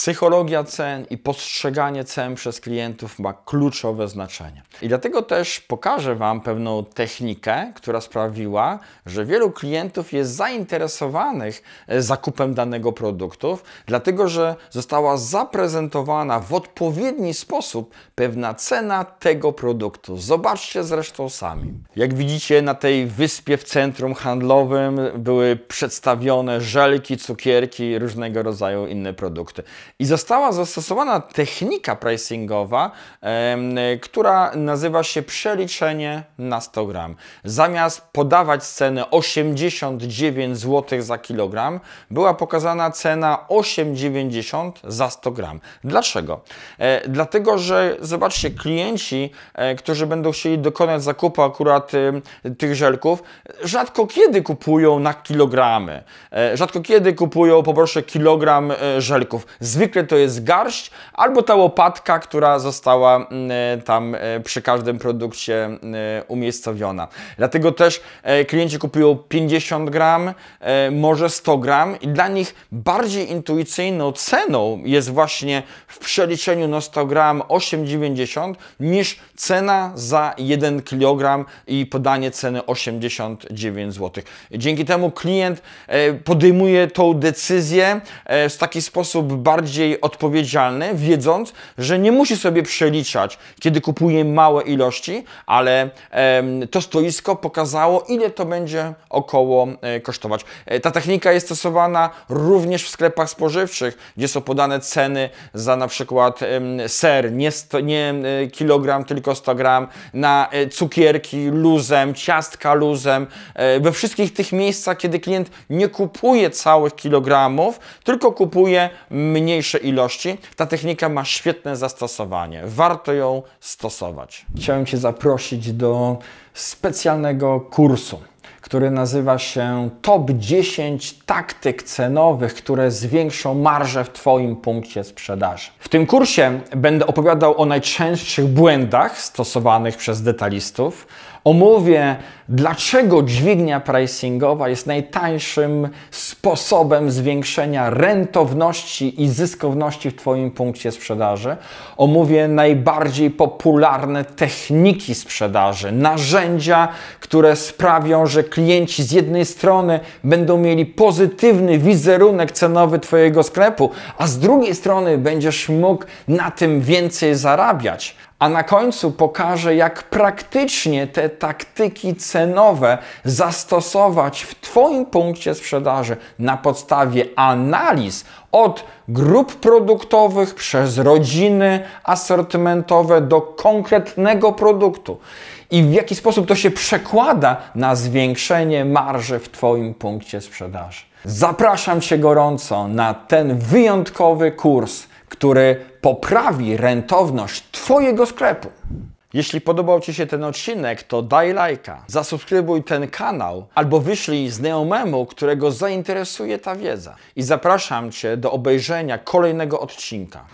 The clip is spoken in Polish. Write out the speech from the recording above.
psychologia cen i postrzeganie cen przez klientów ma kluczowe znaczenie. I dlatego też pokażę Wam pewną technikę, która sprawiła, że wielu klientów jest zainteresowanych e, zakupem danego produktu, dlatego że została zaprezentowana w odpowiedni sposób pewna cena tego produktu. Zobaczcie zresztą sami. Jak widzicie, na tej wyspie w centrum handlowym były przedstawione żelki, cukierki, różnego rodzaju inne produkty i została zastosowana technika pricingowa, która nazywa się przeliczenie na 100 gram. Zamiast podawać cenę 89 zł za kilogram, była pokazana cena 8,90 za 100 gram. Dlaczego? E, dlatego, że zobaczcie, klienci, e, którzy będą chcieli dokonać zakupu akurat tych żelków, rzadko kiedy kupują na kilogramy. E, rzadko kiedy kupują po kilogram żelków. Z zwykle to jest garść albo ta łopatka, która została mm, e, tam e, przy każdym produkcie e, umiejscowiona. Dlatego też klienci kupują 50 gram, może 100 gram i dla nich bardziej intuicyjną ceną jest właśnie w przeliczeniu na 100 gram 8,90 niż cena za 1 kg i podanie ceny 89 zł. Dzięki temu klient podejmuje tą decyzję w taki sposób bardzo bardziej odpowiedzialny, wiedząc, że nie musi sobie przeliczać, kiedy kupuje małe ilości, ale to stoisko pokazało, ile to będzie około e, kosztować. E, ta technika jest stosowana również w sklepach spożywczych, gdzie są podane ceny za na przykład ser, nie, sto, nie kilogram, tylko 100 gram, na e, cukierki luzem, ciastka luzem. We wszystkich tych miejscach, kiedy klient nie kupuje całych kilogramów, tylko kupuje mniej mniejsze ilości, ta technika ma świetne zastosowanie. Warto ją stosować. Chciałem Cię zaprosić do specjalnego kursu który nazywa się Top 10 taktyk cenowych, które zwiększą marżę w Twoim punkcie sprzedaży. W tym kursie będę opowiadał o najczęstszych błędach stosowanych przez detalistów. Omówię, dlaczego dźwignia pricingowa jest najtańszym sposobem zwiększenia rentowności i zyskowności w Twoim punkcie sprzedaży. Omówię najbardziej popularne techniki sprzedaży, narzędzia, które sprawią, że klienci z jednej strony będą mieli pozytywny wizerunek cenowy Twojego sklepu, a z drugiej strony będziesz mógł na tym więcej zarabiać a na końcu pokażę, jak praktycznie te taktyki cenowe zastosować w Twoim punkcie sprzedaży na podstawie analiz od grup produktowych przez rodziny asortymentowe do konkretnego produktu i w jaki sposób to się przekłada na zwiększenie marży w Twoim punkcie sprzedaży. Zapraszam Cię gorąco na ten wyjątkowy kurs, który poprawi rentowność swojego sklepu. Jeśli podobał Ci się ten odcinek, to daj lajka, zasubskrybuj ten kanał albo wyślij znajomemu, którego zainteresuje ta wiedza. I zapraszam Cię do obejrzenia kolejnego odcinka.